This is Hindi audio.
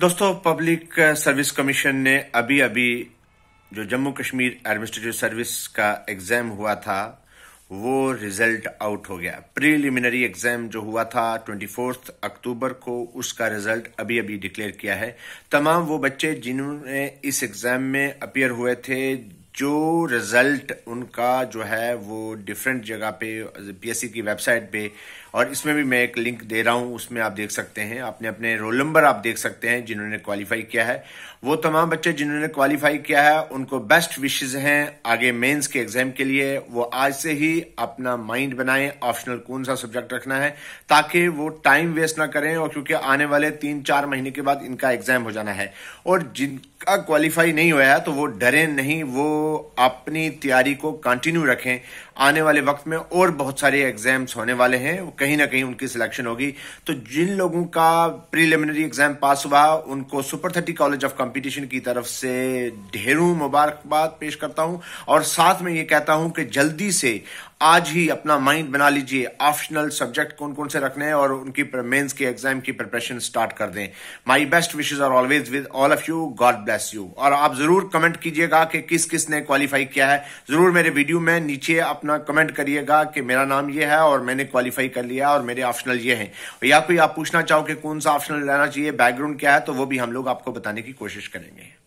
दोस्तों पब्लिक सर्विस कमीशन ने अभी अभी जो जम्मू कश्मीर एडमिनिस्ट्रेटिव सर्विस का एग्जाम हुआ था वो रिजल्ट आउट हो गया प्रीलिमिनरी एग्जाम जो हुआ था ट्वेंटी फोर्थ अक्टूबर को उसका रिजल्ट अभी अभी डिक्लेयर किया है तमाम वो बच्चे जिन्होंने इस एग्जाम में अपियर हुए थे जो रिजल्ट उनका जो है वो डिफरेंट जगह पे पीएससी की वेबसाइट पे और इसमें भी मैं एक लिंक दे रहा हूं उसमें आप देख सकते हैं अपने अपने रोल नंबर आप देख सकते हैं जिन्होंने क्वालिफाई किया है वो तमाम बच्चे जिन्होंने क्वालिफाई किया है उनको बेस्ट विशेज हैं आगे मेंस के एग्जाम के लिए वो आज से ही अपना माइंड बनाएं ऑप्शनल कौन सा सब्जेक्ट रखना है ताकि वो टाइम वेस्ट ना करें और क्योंकि आने वाले तीन चार महीने के बाद इनका एग्जाम हो जाना है और जिनका क्वालिफाई नहीं हुआ है तो वो डरे नहीं वो अपनी तैयारी को कंटिन्यू रखें आने वाले वक्त में और बहुत सारे एग्जाम्स होने वाले हैं कहीं ना कहीं उनकी सिलेक्शन होगी तो जिन लोगों का प्रीलिमिनरी एग्जाम पास हुआ उनको super thirty college of competition की तरफ से ढेरों मुबारकबाद पेश करता हूं और साथ में ये कहता हूं कि जल्दी से आज ही अपना माइंड बना लीजिए ऑप्शनल सब्जेक्ट कौन कौन से रखने हैं और उनकी मेंस के एग्जाम की प्रिपरेशन स्टार्ट कर दें my best wishes are always with all of you God bless you और आप जरूर कमेंट कीजिएगा कि किस किस ने क्वालिफाई किया है जरूर मेरे वीडियो में नीचे अपना कमेंट करिएगा कि मेरा नाम ये है और मैंने क्वालिफाई कर लिया और मेरे ऑप्शनल ये है या कोई आप पूछना चाहो कि कौन सा ऑप्शनल लेना चाहिए बैकग्राउंड क्या है तो वो भी हम लोग आपको बताने की कोशिश करेंगे